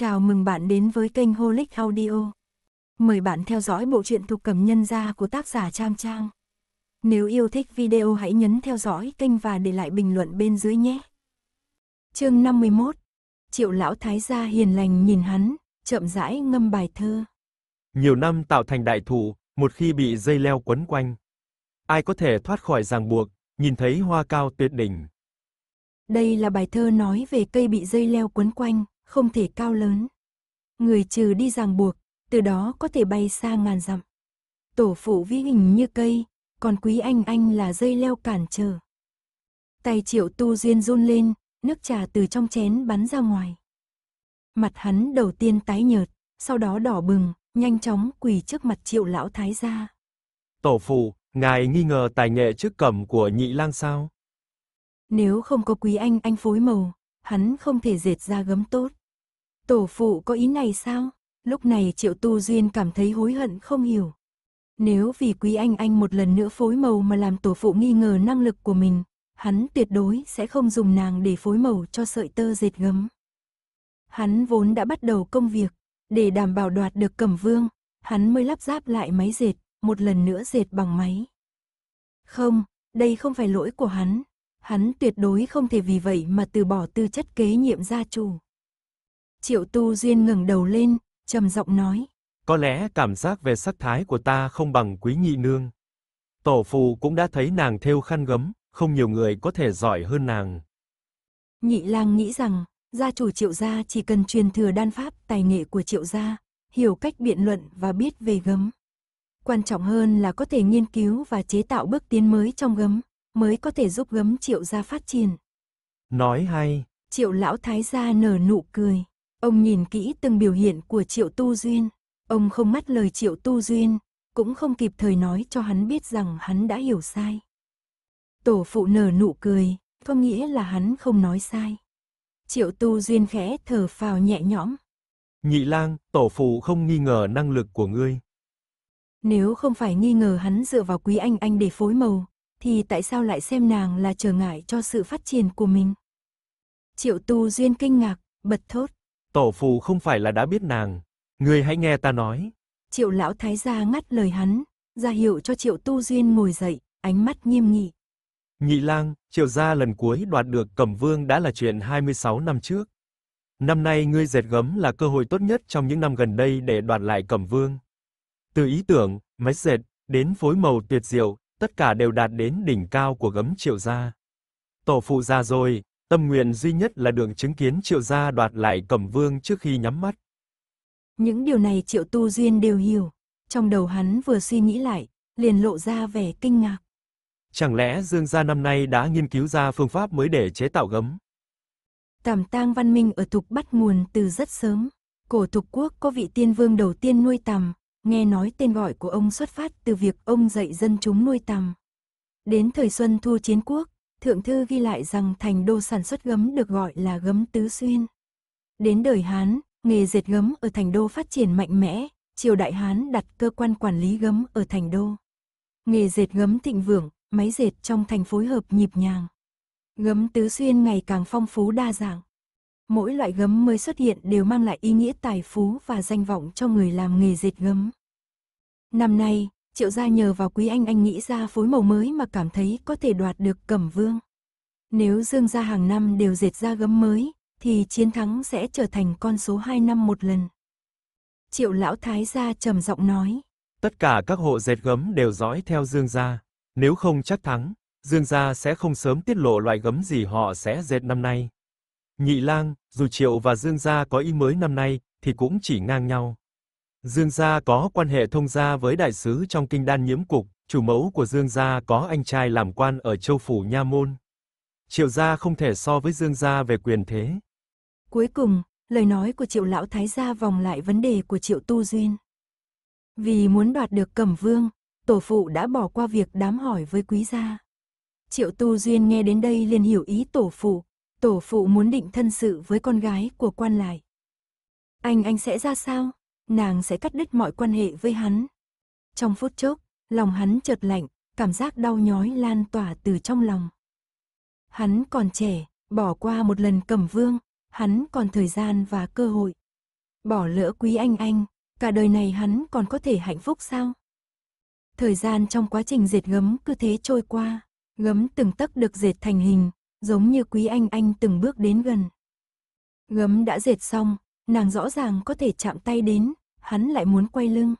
Chào mừng bạn đến với kênh Holic Audio. Mời bạn theo dõi bộ truyện thuộc cầm nhân gia của tác giả Trang Trang. Nếu yêu thích video hãy nhấn theo dõi kênh và để lại bình luận bên dưới nhé. Chương 51. Triệu lão thái gia hiền lành nhìn hắn, chậm rãi ngâm bài thơ. Nhiều năm tạo thành đại thụ, một khi bị dây leo quấn quanh, ai có thể thoát khỏi ràng buộc, nhìn thấy hoa cao tuyệt đỉnh. Đây là bài thơ nói về cây bị dây leo quấn quanh, không thể cao lớn. Người trừ đi ràng buộc, từ đó có thể bay xa ngàn dặm. Tổ phụ vĩ hình như cây, còn quý anh anh là dây leo cản trở. Tay triệu tu duyên run lên, nước trà từ trong chén bắn ra ngoài. Mặt hắn đầu tiên tái nhợt, sau đó đỏ bừng, nhanh chóng quỳ trước mặt triệu lão thái gia. Tổ phụ, ngài nghi ngờ tài nghệ trước cẩm của nhị lang sao? Nếu không có quý anh anh phối màu, hắn không thể dệt ra gấm tốt. Tổ phụ có ý này sao? Lúc này Triệu Tu Duyên cảm thấy hối hận không hiểu. Nếu vì Quý Anh Anh một lần nữa phối màu mà làm tổ phụ nghi ngờ năng lực của mình, hắn tuyệt đối sẽ không dùng nàng để phối màu cho sợi tơ dệt gấm. Hắn vốn đã bắt đầu công việc, để đảm bảo đoạt được cẩm vương, hắn mới lắp ráp lại máy dệt, một lần nữa dệt bằng máy. Không, đây không phải lỗi của hắn, hắn tuyệt đối không thể vì vậy mà từ bỏ tư chất kế nhiệm gia chủ. Triệu Tu Duyên ngẩng đầu lên, trầm giọng nói. Có lẽ cảm giác về sắc thái của ta không bằng quý nhị nương. Tổ phụ cũng đã thấy nàng thêu khăn gấm, không nhiều người có thể giỏi hơn nàng. Nhị lang nghĩ rằng, gia chủ triệu gia chỉ cần truyền thừa đan pháp tài nghệ của triệu gia, hiểu cách biện luận và biết về gấm. Quan trọng hơn là có thể nghiên cứu và chế tạo bước tiến mới trong gấm, mới có thể giúp gấm triệu gia phát triển. Nói hay. Triệu lão thái gia nở nụ cười. Ông nhìn kỹ từng biểu hiện của Triệu Tu Duyên. Ông không mắt lời Triệu Tu Duyên, cũng không kịp thời nói cho hắn biết rằng hắn đã hiểu sai. Tổ phụ nở nụ cười, không nghĩa là hắn không nói sai. Triệu Tu Duyên khẽ thở phào nhẹ nhõm. Nhị lang, tổ phụ không nghi ngờ năng lực của ngươi. Nếu không phải nghi ngờ hắn dựa vào quý anh anh để phối màu, thì tại sao lại xem nàng là trở ngại cho sự phát triển của mình? Triệu Tu Duyên kinh ngạc, bật thốt tổ phụ không phải là đã biết nàng, ngươi hãy nghe ta nói. Triệu lão thái gia ngắt lời hắn, ra hiệu cho Triệu Tu Duyên ngồi dậy, ánh mắt nghiêm nghị. Nhị lang, Triệu gia lần cuối đoạt được Cẩm Vương đã là chuyện 26 năm trước. Năm nay ngươi dệt gấm là cơ hội tốt nhất trong những năm gần đây để đoạt lại Cẩm Vương. Từ ý tưởng, máy dệt đến phối màu tuyệt diệu, tất cả đều đạt đến đỉnh cao của gấm Triệu gia. Tổ phụ già rồi, Tâm nguyện duy nhất là đường chứng kiến triệu gia đoạt lại cẩm vương trước khi nhắm mắt. Những điều này triệu tu duyên đều hiểu. Trong đầu hắn vừa suy nghĩ lại, liền lộ ra vẻ kinh ngạc. Chẳng lẽ Dương gia năm nay đã nghiên cứu ra phương pháp mới để chế tạo gấm? Tàm tang văn minh ở thục bắt nguồn từ rất sớm. Cổ thục quốc có vị tiên vương đầu tiên nuôi tầm, nghe nói tên gọi của ông xuất phát từ việc ông dạy dân chúng nuôi tầm. Đến thời Xuân Thu Chiến Quốc, thượng thư ghi lại rằng thành đô sản xuất gấm được gọi là gấm tứ xuyên. Đến đời Hán, nghề dệt gấm ở thành đô phát triển mạnh mẽ, triều đại Hán đặt cơ quan quản lý gấm ở thành đô. Nghề dệt gấm thịnh vượng, máy dệt trong thành phối hợp nhịp nhàng. Gấm tứ xuyên ngày càng phong phú đa dạng. Mỗi loại gấm mới xuất hiện đều mang lại ý nghĩa tài phú và danh vọng cho người làm nghề dệt gấm. Năm nay, triệu gia nhờ vào quý anh anh nghĩ ra phối màu mới mà cảm thấy có thể đoạt được cẩm vương. Nếu dương gia hàng năm đều dệt ra gấm mới, thì chiến thắng sẽ trở thành con số 2 năm một lần. Triệu lão thái gia trầm giọng nói. Tất cả các hộ dệt gấm đều dõi theo dương gia, nếu không chắc thắng, dương gia sẽ không sớm tiết lộ loại gấm gì họ sẽ dệt năm nay. Nhị lang, dù triệu và dương gia có ý mới năm nay, thì cũng chỉ ngang nhau. Dương gia có quan hệ thông gia với đại sứ trong kinh đan nhiễm cục, chủ mẫu của Dương gia có anh trai làm quan ở châu phủ Nha Môn. Triệu gia không thể so với Dương gia về quyền thế. Cuối cùng, lời nói của Triệu lão thái gia vòng lại vấn đề của Triệu Tu Duyên. Vì muốn đoạt được Cẩm Vương, tổ phụ đã bỏ qua việc đám hỏi với quý gia. Triệu Tu Duyên nghe đến đây liền hiểu ý tổ phụ, tổ phụ muốn định thân sự với con gái của quan lại. Anh anh sẽ ra sao? nàng sẽ cắt đứt mọi quan hệ với hắn. Trong phút chốc, lòng hắn chợt lạnh, cảm giác đau nhói lan tỏa từ trong lòng. Hắn còn trẻ, bỏ qua một lần cầm vương, hắn còn thời gian và cơ hội. Bỏ lỡ quý anh anh, cả đời này hắn còn có thể hạnh phúc sao? Thời gian trong quá trình dệt gấm cứ thế trôi qua, gấm từng tấc được dệt thành hình, giống như quý anh anh từng bước đến gần. Gấm đã dệt xong, nàng rõ ràng có thể chạm tay đến, hắn lại muốn quay lưng.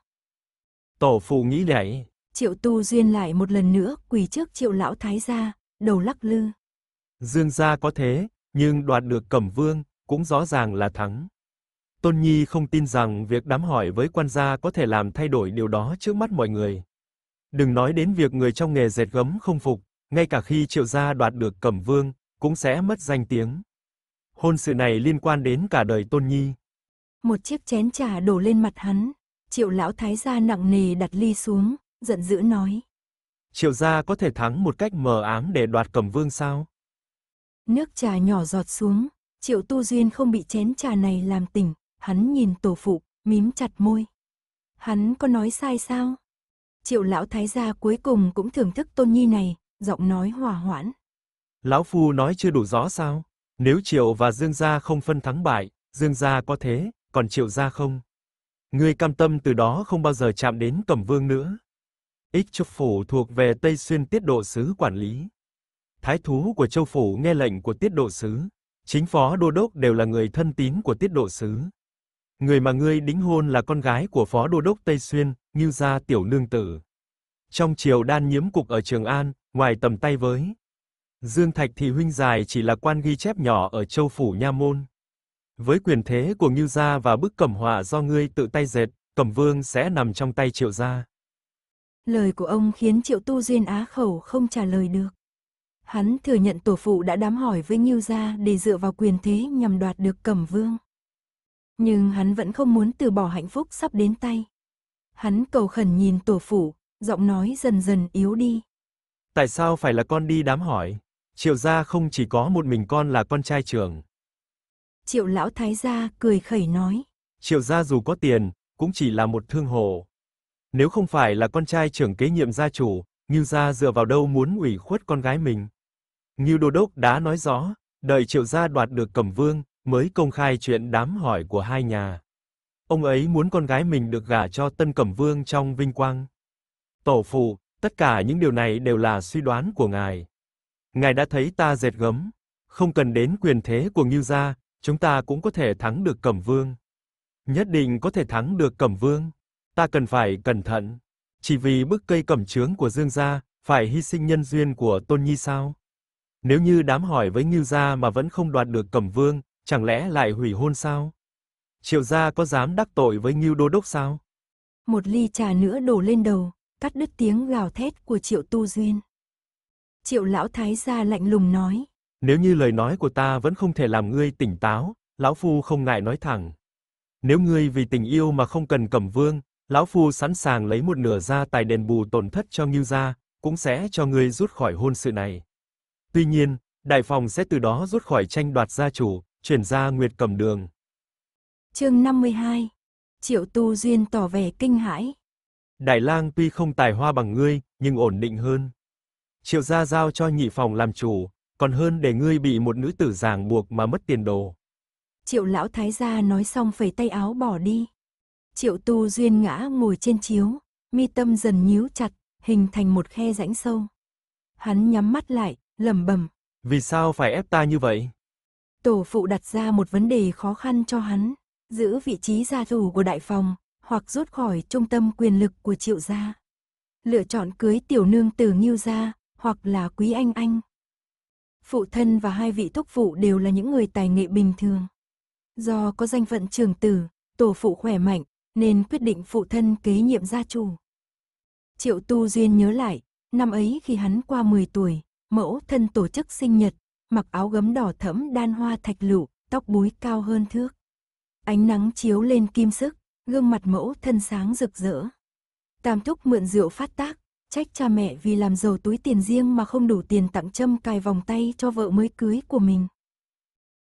Tổ phụ nghĩ đẩy. Triệu tu duyên lại một lần nữa quỳ trước triệu lão thái gia, đầu lắc lư. Dương gia có thế, nhưng đoạt được cẩm vương, cũng rõ ràng là thắng. Tôn Nhi không tin rằng việc đám hỏi với quan gia có thể làm thay đổi điều đó trước mắt mọi người. Đừng nói đến việc người trong nghề dệt gấm không phục, ngay cả khi triệu gia đoạt được cẩm vương, cũng sẽ mất danh tiếng. Hôn sự này liên quan đến cả đời Tôn Nhi một chiếc chén trà đổ lên mặt hắn. Triệu lão thái gia nặng nề đặt ly xuống, giận dữ nói. Triệu gia có thể thắng một cách mờ ám để đoạt cầm vương sao? Nước trà nhỏ giọt xuống, triệu tu duyên không bị chén trà này làm tỉnh, hắn nhìn tổ phụ, mím chặt môi. Hắn có nói sai sao? Triệu lão thái gia cuối cùng cũng thưởng thức tôn nhi này, giọng nói hòa hoãn. Lão phu nói chưa đủ rõ sao? Nếu triệu và dương gia không phân thắng bại, dương gia có thế, còn Triệu gia không? Ngươi cam tâm từ đó không bao giờ chạm đến Cẩm Vương nữa. Ích Châu phủ thuộc về Tây Xuyên Tiết độ sứ quản lý. Thái thú của Châu phủ nghe lệnh của Tiết độ sứ, chính phó đô đốc đều là người thân tín của Tiết độ sứ. Người mà ngươi đính hôn là con gái của phó đô đốc Tây Xuyên, như gia tiểu nương tử. Trong triều đan nhiễm cục ở Trường An, ngoài tầm tay với Dương Thạch thì huynh dài chỉ là quan ghi chép nhỏ ở Châu phủ Nha môn. Với quyền thế của Ngưu gia và bức cẩm họa do ngươi tự tay dệt, Cẩm Vương sẽ nằm trong tay Triệu gia. Lời của ông khiến Triệu Tu Duyên á khẩu không trả lời được. Hắn thừa nhận tổ phụ đã đám hỏi với Ngưu gia để dựa vào quyền thế nhằm đoạt được Cẩm Vương. Nhưng hắn vẫn không muốn từ bỏ hạnh phúc sắp đến tay. Hắn cầu khẩn nhìn tổ phụ, giọng nói dần dần yếu đi. Tại sao phải là con đi đám hỏi? Triệu gia không chỉ có một mình con là con trai trưởng. Triệu lão thái gia cười khẩy nói. Triệu gia dù có tiền, cũng chỉ là một thương hộ Nếu không phải là con trai trưởng kế nhiệm gia chủ, Ngưu gia dựa vào đâu muốn ủy khuất con gái mình. Ngưu Đô Đốc đã nói rõ, đợi Triệu gia đoạt được Cẩm Vương, mới công khai chuyện đám hỏi của hai nhà. Ông ấy muốn con gái mình được gả cho Tân Cẩm Vương trong vinh quang. Tổ phụ, tất cả những điều này đều là suy đoán của ngài. Ngài đã thấy ta dệt gấm, không cần đến quyền thế của Ngưu gia, chúng ta cũng có thể thắng được Cẩm Vương. Nhất định có thể thắng được Cẩm Vương. Ta cần phải cẩn thận. Chỉ vì bức cây cẩm chướng của Dương gia, phải hy sinh nhân duyên của Tôn Nhi sao? Nếu như đám hỏi với Ngưu gia mà vẫn không đoạt được Cẩm Vương, chẳng lẽ lại hủy hôn sao? Triệu gia có dám đắc tội với Ngưu Đô đốc sao? Một ly trà nữa đổ lên đầu, cắt đứt tiếng gào thét của Triệu Tu Duyên. Triệu lão thái gia lạnh lùng nói: nếu như lời nói của ta vẫn không thể làm ngươi tỉnh táo, lão phu không ngại nói thẳng. Nếu ngươi vì tình yêu mà không cần Cẩm Vương, lão phu sẵn sàng lấy một nửa gia tài đền bù tổn thất cho Ngưu gia, cũng sẽ cho ngươi rút khỏi hôn sự này. Tuy nhiên, đại phòng sẽ từ đó rút khỏi tranh đoạt gia chủ, chuyển ra Nguyệt Cẩm Đường. Chương 52. Triệu Tu Duyên tỏ vẻ kinh hãi. Đại lang tuy không tài hoa bằng ngươi, nhưng ổn định hơn. Triệu gia giao cho nhị phòng làm chủ, còn hơn để ngươi bị một nữ tử giảng buộc mà mất tiền đồ. Triệu lão thái gia nói xong phẩy tay áo bỏ đi. Triệu tu duyên ngã ngồi trên chiếu, mi tâm dần nhíu chặt, hình thành một khe rãnh sâu. Hắn nhắm mắt lại, lầm bầm Vì sao phải ép ta như vậy? Tổ phụ đặt ra một vấn đề khó khăn cho hắn, giữ vị trí gia chủ của đại phòng, hoặc rút khỏi trung tâm quyền lực của triệu gia. Lựa chọn cưới tiểu nương từ nghiêu gia, hoặc là quý anh anh. Phụ thân và hai vị thúc phụ đều là những người tài nghệ bình thường. Do có danh phận trường tử, tổ phụ khỏe mạnh, nên quyết định phụ thân kế nhiệm gia chủ. Triệu Tu Duyên nhớ lại, năm ấy khi hắn qua 10 tuổi, mẫu thân tổ chức sinh nhật, mặc áo gấm đỏ thẫm đan hoa thạch lựu, tóc búi cao hơn thước. Ánh nắng chiếu lên kim sức, gương mặt mẫu thân sáng rực rỡ. Tam thúc mượn rượu phát tác, trách cha mẹ vì làm giàu túi tiền riêng mà không đủ tiền tặng châm cài vòng tay cho vợ mới cưới của mình.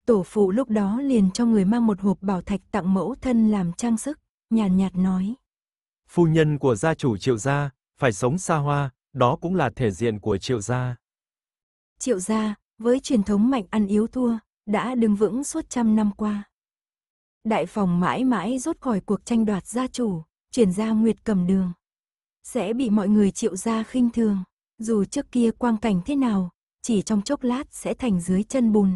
Tổ phụ lúc đó liền cho người mang một hộp bảo thạch tặng mẫu thân làm trang sức, nhàn nhạt, nhạt nói. Phu nhân của gia chủ triệu gia, phải sống xa hoa, đó cũng là thể diện của triệu gia. Triệu gia, với truyền thống mạnh ăn yếu thua, đã đứng vững suốt trăm năm qua. Đại phòng mãi mãi rốt khỏi cuộc tranh đoạt gia chủ, chuyển ra Nguyệt Cầm Đường sẽ bị mọi người triệu ra khinh thường. Dù trước kia quang cảnh thế nào, chỉ trong chốc lát sẽ thành dưới chân bùn.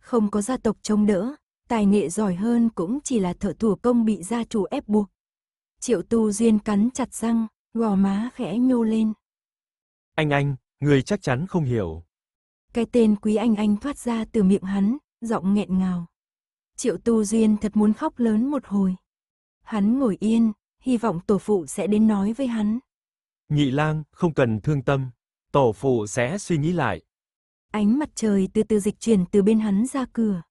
Không có gia tộc chống đỡ, tài nghệ giỏi hơn cũng chỉ là thợ thủ công bị gia chủ ép buộc. Triệu tu duyên cắn chặt răng, gò má khẽ nhô lên. Anh anh, người chắc chắn không hiểu. Cái tên quý anh anh thoát ra từ miệng hắn, giọng nghẹn ngào. Triệu tu duyên thật muốn khóc lớn một hồi. Hắn ngồi yên, hy vọng tổ phụ sẽ đến nói với hắn. Nhị lang, không cần thương tâm, tổ phụ sẽ suy nghĩ lại. Ánh mặt trời từ từ dịch chuyển từ bên hắn ra cửa.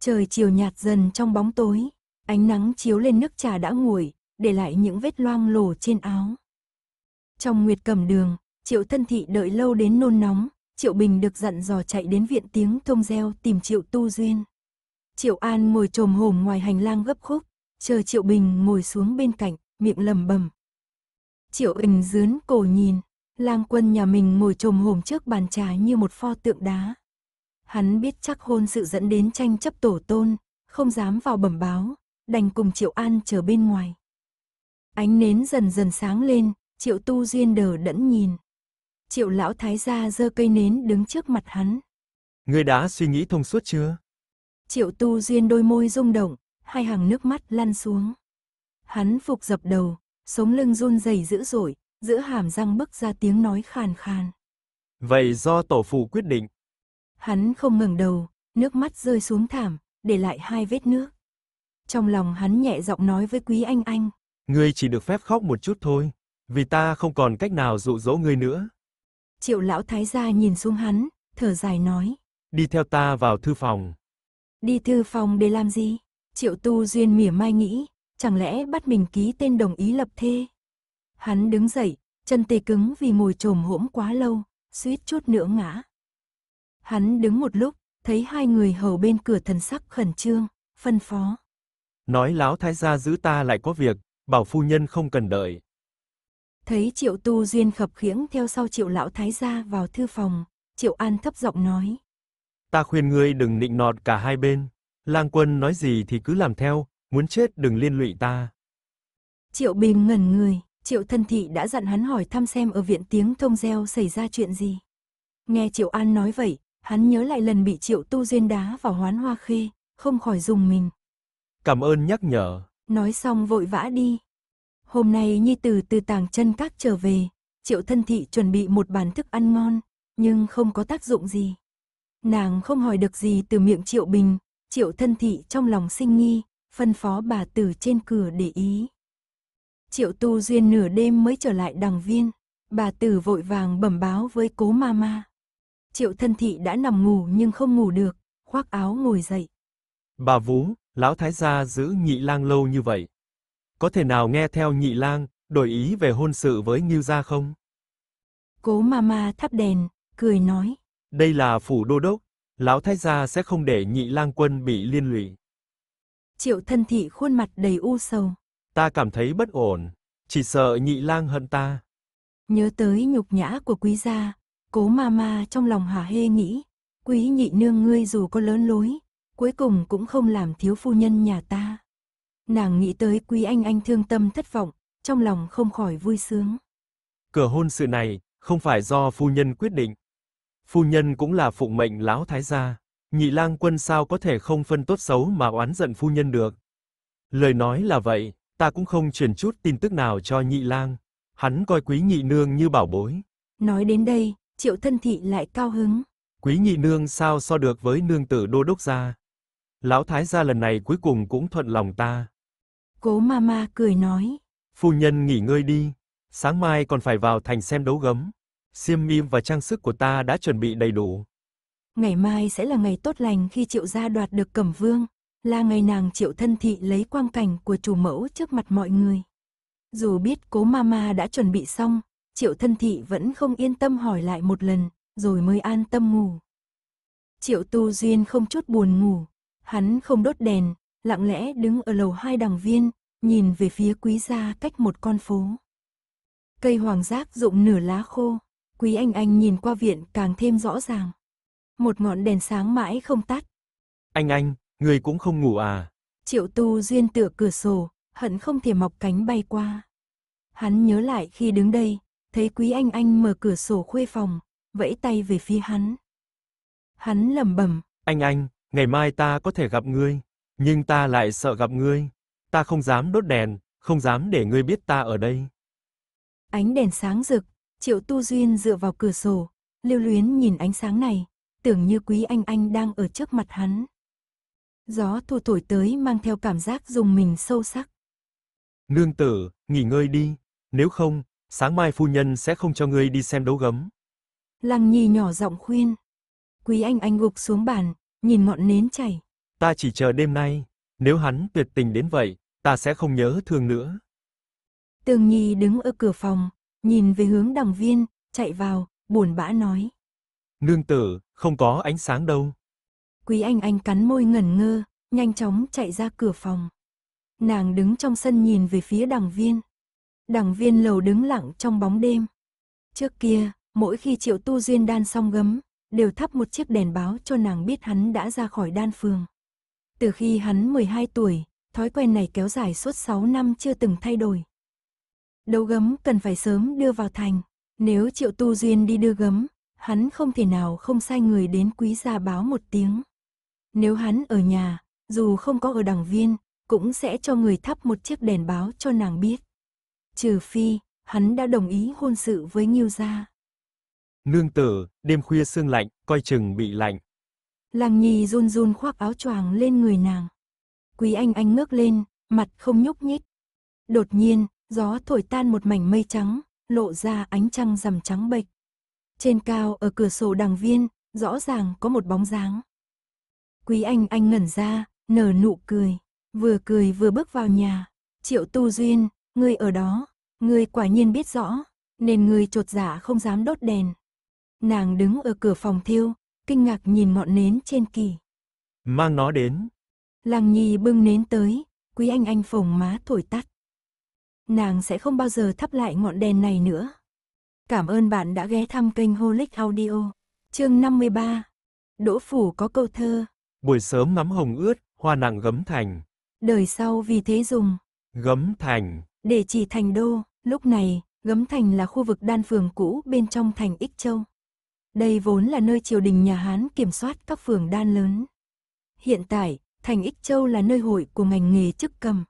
Trời chiều nhạt dần trong bóng tối, ánh nắng chiếu lên nước trà đã nguội, để lại những vết loang lổ trên áo. Trong nguyệt cầm đường, triệu thân thị đợi lâu đến nôn nóng, triệu bình được dặn dò chạy đến viện tiếng thông reo tìm triệu tu duyên. Triệu An ngồi trồm hổm ngoài hành lang gấp khúc, Chờ Triệu Bình ngồi xuống bên cạnh, miệng lầm bầm. Triệu Bình dướn cổ nhìn, lang quân nhà mình ngồi trồm hổm trước bàn trà như một pho tượng đá. Hắn biết chắc hôn sự dẫn đến tranh chấp tổ tôn, không dám vào bẩm báo, đành cùng Triệu An chờ bên ngoài. Ánh nến dần dần sáng lên, Triệu Tu Duyên đờ đẫn nhìn. Triệu lão thái gia giơ cây nến đứng trước mặt hắn. Ngươi đã suy nghĩ thông suốt chưa? Triệu Tu Duyên đôi môi rung động, hai hàng nước mắt lăn xuống. Hắn phục dập đầu, sống lưng run rẩy dữ dội, giữa hàm răng bức ra tiếng nói khàn khàn. Vậy do tổ phụ quyết định. Hắn không ngừng đầu, nước mắt rơi xuống thảm, để lại hai vết nước. Trong lòng hắn nhẹ giọng nói với quý anh anh. Ngươi chỉ được phép khóc một chút thôi, vì ta không còn cách nào dụ dỗ ngươi nữa. Triệu lão thái gia nhìn xuống hắn, thở dài nói. Đi theo ta vào thư phòng. Đi thư phòng để làm gì? Triệu Tu Duyên mỉa mai nghĩ, chẳng lẽ bắt mình ký tên đồng ý lập thê. Hắn đứng dậy, chân tê cứng vì ngồi trồm hỗm quá lâu, suýt chút nữa ngã. Hắn đứng một lúc, thấy hai người hầu bên cửa thần sắc khẩn trương, phân phó. Nói láo thái gia giữ ta lại có việc, bảo phu nhân không cần đợi. Thấy triệu tu duyên khập khiễng theo sau triệu lão thái gia vào thư phòng, triệu an thấp giọng nói. Ta khuyên ngươi đừng nịnh nọt cả hai bên. Lang Quân nói gì thì cứ làm theo, muốn chết đừng liên lụy ta. Triệu Bình ngẩn người, Triệu Thân Thị đã dặn hắn hỏi thăm xem ở viện tiếng thông gieo xảy ra chuyện gì. Nghe Triệu An nói vậy, hắn nhớ lại lần bị Triệu Tu Duyên đá vào hoán hoa khê, không khỏi dùng mình. Cảm ơn nhắc nhở. Nói xong vội vã đi. Hôm nay Nhi Tử từ tàng chân các trở về, Triệu Thân Thị chuẩn bị một bàn thức ăn ngon, nhưng không có tác dụng gì. Nàng không hỏi được gì từ miệng Triệu Bình, Triệu thân thị trong lòng sinh nghi, phân phó bà từ trên cửa để ý. Triệu tu duyên nửa đêm mới trở lại đằng viên, bà tử vội vàng bẩm báo với cố ma ma. Triệu thân thị đã nằm ngủ nhưng không ngủ được, khoác áo ngồi dậy. Bà Vũ, lão thái gia giữ nhị lang lâu như vậy. Có thể nào nghe theo nhị lang, đổi ý về hôn sự với nghiêu gia không? Cố ma ma thắp đèn, cười nói. Đây là phủ đô đốc, lão thái gia sẽ không để nhị lang quân bị liên lụy. Triệu thân thị khuôn mặt đầy u sầu. Ta cảm thấy bất ổn, chỉ sợ nhị lang hận ta. Nhớ tới nhục nhã của quý gia, cố ma ma trong lòng hả hê nghĩ, quý nhị nương ngươi dù có lớn lối, cuối cùng cũng không làm thiếu phu nhân nhà ta. Nàng nghĩ tới quý anh anh thương tâm thất vọng, trong lòng không khỏi vui sướng. Cửa hôn sự này, không phải do phu nhân quyết định phu nhân cũng là phụ mệnh lão thái gia, nhị lang quân sao có thể không phân tốt xấu mà oán giận phu nhân được. Lời nói là vậy, ta cũng không truyền chút tin tức nào cho nhị lang, hắn coi quý nhị nương như bảo bối. Nói đến đây, Triệu Thân Thị lại cao hứng. Quý nhị nương sao so được với nương tử đô đốc gia. Lão thái gia lần này cuối cùng cũng thuận lòng ta. Cố mama cười nói. Phu nhân nghỉ ngơi đi, sáng mai còn phải vào thành xem đấu gấm. Xiêm y và trang sức của ta đã chuẩn bị đầy đủ. Ngày mai sẽ là ngày tốt lành khi Triệu gia đoạt được Cẩm Vương, là ngày nàng Triệu thân thị lấy quang cảnh của chủ mẫu trước mặt mọi người. Dù biết Cố Mama đã chuẩn bị xong, Triệu thân thị vẫn không yên tâm hỏi lại một lần, rồi mới an tâm ngủ. Triệu Tu Duyên không chút buồn ngủ, hắn không đốt đèn, lặng lẽ đứng ở lầu hai đằng viên, nhìn về phía quý gia cách một con phố. Cây hoàng giác rụng nửa lá khô, Quý Anh Anh nhìn qua viện càng thêm rõ ràng. Một ngọn đèn sáng mãi không tắt. Anh Anh, người cũng không ngủ à? Triệu Tu Duyên tựa cửa sổ, hận không thể mọc cánh bay qua. Hắn nhớ lại khi đứng đây, thấy Quý Anh Anh mở cửa sổ khuê phòng, vẫy tay về phía hắn. Hắn lẩm bẩm, "Anh anh, ngày mai ta có thể gặp ngươi, nhưng ta lại sợ gặp ngươi. Ta không dám đốt đèn, không dám để ngươi biết ta ở đây." Ánh đèn sáng rực, Triệu Tu Duyên dựa vào cửa sổ, lưu luyến nhìn ánh sáng này, tưởng như quý anh anh đang ở trước mặt hắn. Gió thu thổi tới mang theo cảm giác dùng mình sâu sắc. Nương tử, nghỉ ngơi đi, nếu không, sáng mai phu nhân sẽ không cho ngươi đi xem đấu gấm. Lăng Nhi nhỏ giọng khuyên. Quý anh anh gục xuống bàn, nhìn ngọn nến chảy. Ta chỉ chờ đêm nay, nếu hắn tuyệt tình đến vậy, ta sẽ không nhớ thương nữa. Tường Nhi đứng ở cửa phòng, Nhìn về hướng đằng viên, chạy vào, buồn bã nói. Nương tử, không có ánh sáng đâu. Quý anh anh cắn môi ngẩn ngơ, nhanh chóng chạy ra cửa phòng. Nàng đứng trong sân nhìn về phía đằng viên. Đằng viên lầu đứng lặng trong bóng đêm. Trước kia, mỗi khi triệu tu duyên đan xong gấm, đều thắp một chiếc đèn báo cho nàng biết hắn đã ra khỏi đan phường. Từ khi hắn 12 tuổi, thói quen này kéo dài suốt 6 năm chưa từng thay đổi đấu gấm cần phải sớm đưa vào thành. Nếu Triệu Tu Duyên đi đưa gấm, hắn không thể nào không sai người đến quý gia báo một tiếng. Nếu hắn ở nhà, dù không có ở đảng viên, cũng sẽ cho người thắp một chiếc đèn báo cho nàng biết. Trừ phi, hắn đã đồng ý hôn sự với Nghiêu gia. Nương tử, đêm khuya sương lạnh, coi chừng bị lạnh. Làng nhì run run khoác áo choàng lên người nàng. Quý anh anh ngước lên, mặt không nhúc nhích. Đột nhiên, Gió thổi tan một mảnh mây trắng, lộ ra ánh trăng rằm trắng bệch. Trên cao ở cửa sổ đằng viên, rõ ràng có một bóng dáng. Quý Anh Anh ngẩn ra, nở nụ cười, vừa cười vừa bước vào nhà. Triệu Tu Duyên, ngươi ở đó, ngươi quả nhiên biết rõ, nên ngươi trột dạ không dám đốt đèn. Nàng đứng ở cửa phòng thiêu, kinh ngạc nhìn ngọn nến trên kỳ. Mang nó đến. Lăng Nhi bưng nến tới, Quý Anh Anh phồng má thổi tắt nàng sẽ không bao giờ thắp lại ngọn đèn này nữa. Cảm ơn bạn đã ghé thăm kênh Holic Audio. Chương 53. Đỗ Phủ có câu thơ. Buổi sớm ngắm hồng ướt, hoa nặng gấm thành. Đời sau vì thế dùng. Gấm thành. Để chỉ thành đô, lúc này, gấm thành là khu vực đan phường cũ bên trong thành Ích Châu. Đây vốn là nơi triều đình nhà Hán kiểm soát các phường đan lớn. Hiện tại, thành Ích Châu là nơi hội của ngành nghề chức cầm.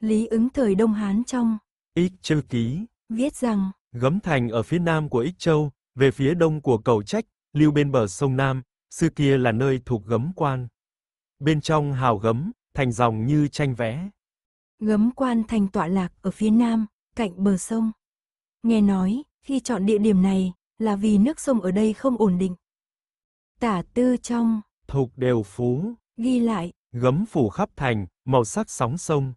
Lý ứng thời Đông Hán trong Ích Châu Ký viết rằng Gấm thành ở phía nam của Ích Châu, về phía đông của cầu Trách, lưu bên bờ sông Nam, xưa kia là nơi thuộc gấm quan. Bên trong hào gấm, thành dòng như tranh vẽ. Gấm quan thành tọa lạc ở phía nam, cạnh bờ sông. Nghe nói, khi chọn địa điểm này, là vì nước sông ở đây không ổn định. Tả tư trong Thục đều phú Ghi lại Gấm phủ khắp thành, màu sắc sóng sông,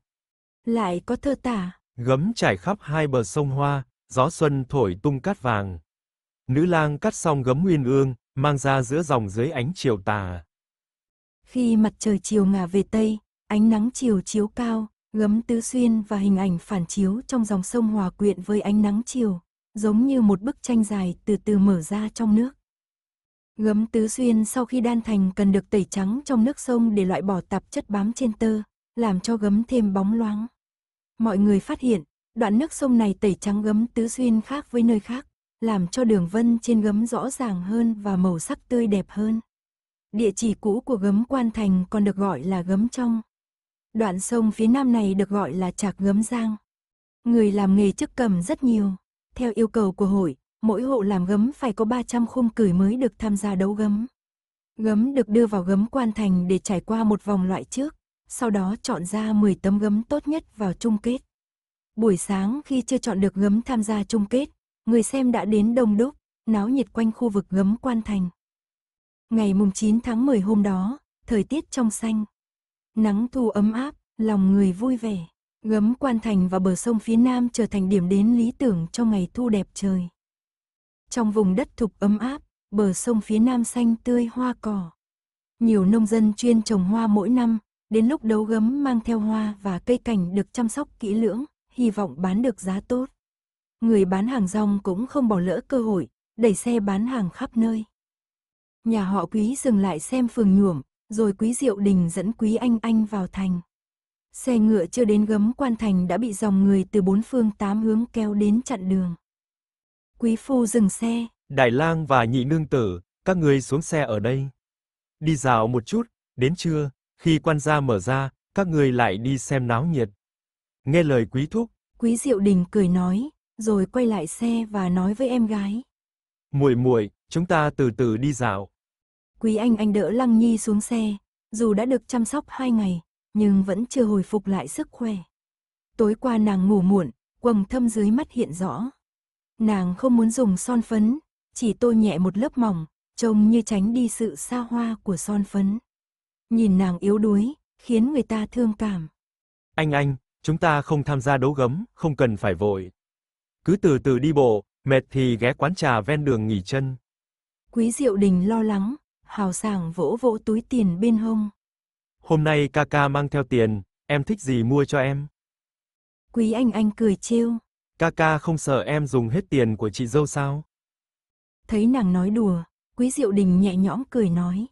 lại có thơ tả. Gấm trải khắp hai bờ sông Hoa, gió xuân thổi tung cát vàng. Nữ lang cắt xong gấm nguyên ương, mang ra giữa dòng dưới ánh chiều tà. Khi mặt trời chiều ngả về Tây, ánh nắng chiều chiếu cao, gấm tứ xuyên và hình ảnh phản chiếu trong dòng sông hòa quyện với ánh nắng chiều, giống như một bức tranh dài từ từ mở ra trong nước. Gấm tứ xuyên sau khi đan thành cần được tẩy trắng trong nước sông để loại bỏ tạp chất bám trên tơ, làm cho gấm thêm bóng loáng mọi người phát hiện, đoạn nước sông này tẩy trắng gấm tứ xuyên khác với nơi khác, làm cho đường vân trên gấm rõ ràng hơn và màu sắc tươi đẹp hơn. Địa chỉ cũ của gấm Quan Thành còn được gọi là gấm trong. Đoạn sông phía nam này được gọi là Trạc Gấm Giang. Người làm nghề chức cầm rất nhiều. Theo yêu cầu của hội, mỗi hộ làm gấm phải có 300 khung cửi mới được tham gia đấu gấm. Gấm được đưa vào gấm Quan Thành để trải qua một vòng loại trước, sau đó chọn ra 10 tấm gấm tốt nhất vào chung kết. Buổi sáng khi chưa chọn được gấm tham gia chung kết, người xem đã đến đông đúc, náo nhiệt quanh khu vực gấm quan thành. Ngày mùng 9 tháng 10 hôm đó, thời tiết trong xanh. Nắng thu ấm áp, lòng người vui vẻ. Gấm quan thành và bờ sông phía nam trở thành điểm đến lý tưởng cho ngày thu đẹp trời. Trong vùng đất thục ấm áp, bờ sông phía nam xanh tươi hoa cỏ. Nhiều nông dân chuyên trồng hoa mỗi năm, Đến lúc đấu gấm mang theo hoa và cây cảnh được chăm sóc kỹ lưỡng, hy vọng bán được giá tốt. Người bán hàng rong cũng không bỏ lỡ cơ hội, đẩy xe bán hàng khắp nơi. Nhà họ quý dừng lại xem phường nhuộm, rồi quý diệu đình dẫn quý anh anh vào thành. Xe ngựa chưa đến gấm quan thành đã bị dòng người từ bốn phương tám hướng kéo đến chặn đường. Quý phu dừng xe. Đại lang và nhị nương tử, các người xuống xe ở đây. Đi dạo một chút, đến trưa, khi quan gia mở ra, các ngươi lại đi xem náo nhiệt. Nghe lời quý thúc, Quý Diệu Đình cười nói, rồi quay lại xe và nói với em gái. Muội muội, chúng ta từ từ đi dạo. Quý Anh Anh đỡ Lăng Nhi xuống xe, dù đã được chăm sóc hai ngày, nhưng vẫn chưa hồi phục lại sức khỏe. Tối qua nàng ngủ muộn, quầng thâm dưới mắt hiện rõ. Nàng không muốn dùng son phấn, chỉ tô nhẹ một lớp mỏng, trông như tránh đi sự xa hoa của son phấn nhìn nàng yếu đuối, khiến người ta thương cảm. Anh anh, chúng ta không tham gia đấu gấm, không cần phải vội. Cứ từ từ đi bộ, mệt thì ghé quán trà ven đường nghỉ chân. Quý Diệu Đình lo lắng, hào sảng vỗ vỗ túi tiền bên hông. Hôm nay ca ca mang theo tiền, em thích gì mua cho em? Quý anh anh cười trêu. Ca ca không sợ em dùng hết tiền của chị dâu sao? Thấy nàng nói đùa, Quý Diệu Đình nhẹ nhõm cười nói.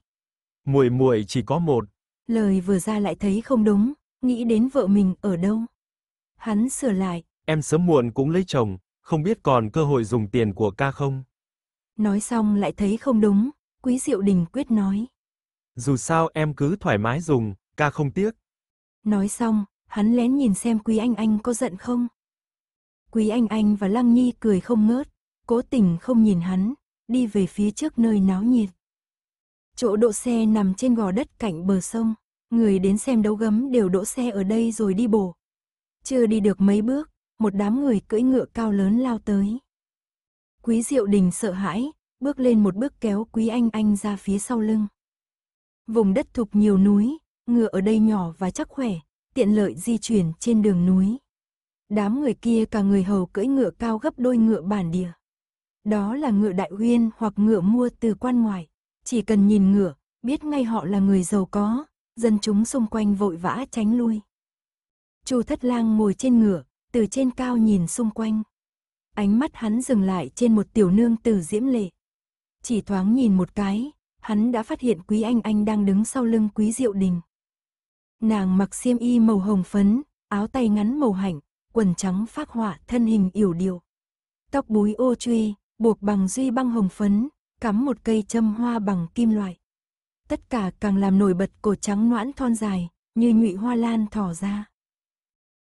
Muội muội chỉ có một. Lời vừa ra lại thấy không đúng, nghĩ đến vợ mình ở đâu. Hắn sửa lại. Em sớm muộn cũng lấy chồng, không biết còn cơ hội dùng tiền của ca không? Nói xong lại thấy không đúng, Quý Diệu Đình quyết nói. Dù sao em cứ thoải mái dùng, ca không tiếc. Nói xong, hắn lén nhìn xem Quý Anh Anh có giận không. Quý Anh Anh và Lăng Nhi cười không ngớt, cố tình không nhìn hắn, đi về phía trước nơi náo nhiệt. Chỗ đỗ xe nằm trên gò đất cạnh bờ sông, người đến xem đấu gấm đều đỗ xe ở đây rồi đi bổ. Chưa đi được mấy bước, một đám người cưỡi ngựa cao lớn lao tới. Quý Diệu Đình sợ hãi, bước lên một bước kéo Quý Anh Anh ra phía sau lưng. Vùng đất thuộc nhiều núi, ngựa ở đây nhỏ và chắc khỏe, tiện lợi di chuyển trên đường núi. Đám người kia cả người hầu cưỡi ngựa cao gấp đôi ngựa bản địa. Đó là ngựa đại uyên hoặc ngựa mua từ quan ngoài chỉ cần nhìn ngửa, biết ngay họ là người giàu có, dân chúng xung quanh vội vã tránh lui. Chu Thất Lang ngồi trên ngựa, từ trên cao nhìn xung quanh. Ánh mắt hắn dừng lại trên một tiểu nương tử diễm lệ. Chỉ thoáng nhìn một cái, hắn đã phát hiện Quý Anh Anh đang đứng sau lưng Quý Diệu Đình. Nàng mặc xiêm y màu hồng phấn, áo tay ngắn màu hạnh, quần trắng phác họa thân hình yểu điệu. Tóc búi ô truy, buộc bằng duy băng hồng phấn, cắm một cây châm hoa bằng kim loại. Tất cả càng làm nổi bật cổ trắng noãn thon dài, như nhụy hoa lan thỏ ra.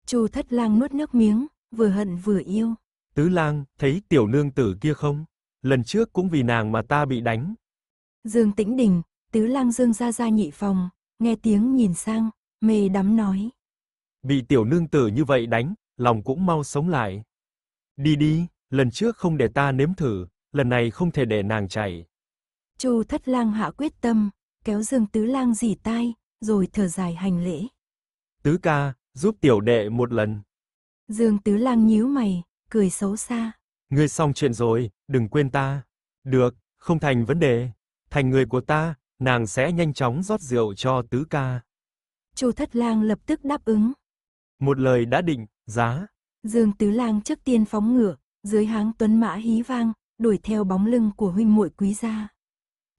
Chu thất lang nuốt nước miếng, vừa hận vừa yêu. Tứ lang, thấy tiểu nương tử kia không? Lần trước cũng vì nàng mà ta bị đánh. Dương tĩnh đình, tứ lang dương ra ra nhị phòng, nghe tiếng nhìn sang, mê đắm nói. Bị tiểu nương tử như vậy đánh, lòng cũng mau sống lại. Đi đi, lần trước không để ta nếm thử, lần này không thể để nàng chảy. Chu thất lang hạ quyết tâm, kéo dương tứ lang dì tai, rồi thở dài hành lễ. Tứ ca, giúp tiểu đệ một lần. Dương tứ lang nhíu mày, cười xấu xa. Ngươi xong chuyện rồi, đừng quên ta. Được, không thành vấn đề. Thành người của ta, nàng sẽ nhanh chóng rót rượu cho tứ ca. Chu thất lang lập tức đáp ứng. Một lời đã định, giá. Dương Tứ Lang trước tiên phóng ngựa, dưới háng tuấn mã hí vang, đuổi theo bóng lưng của huynh muội quý gia.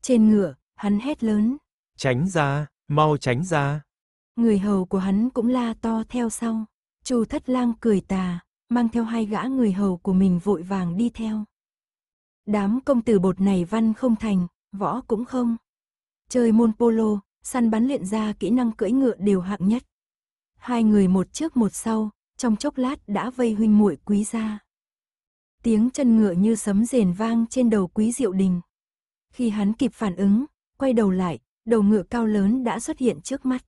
Trên ngựa, hắn hét lớn. Tránh ra, mau tránh ra. Người hầu của hắn cũng la to theo sau. Chu thất lang cười tà, mang theo hai gã người hầu của mình vội vàng đi theo. Đám công tử bột này văn không thành, võ cũng không. Chơi môn polo, săn bắn luyện ra kỹ năng cưỡi ngựa đều hạng nhất. Hai người một trước một sau, trong chốc lát đã vây huynh muội quý gia tiếng chân ngựa như sấm rền vang trên đầu quý diệu đình. Khi hắn kịp phản ứng, quay đầu lại, đầu ngựa cao lớn đã xuất hiện trước mắt.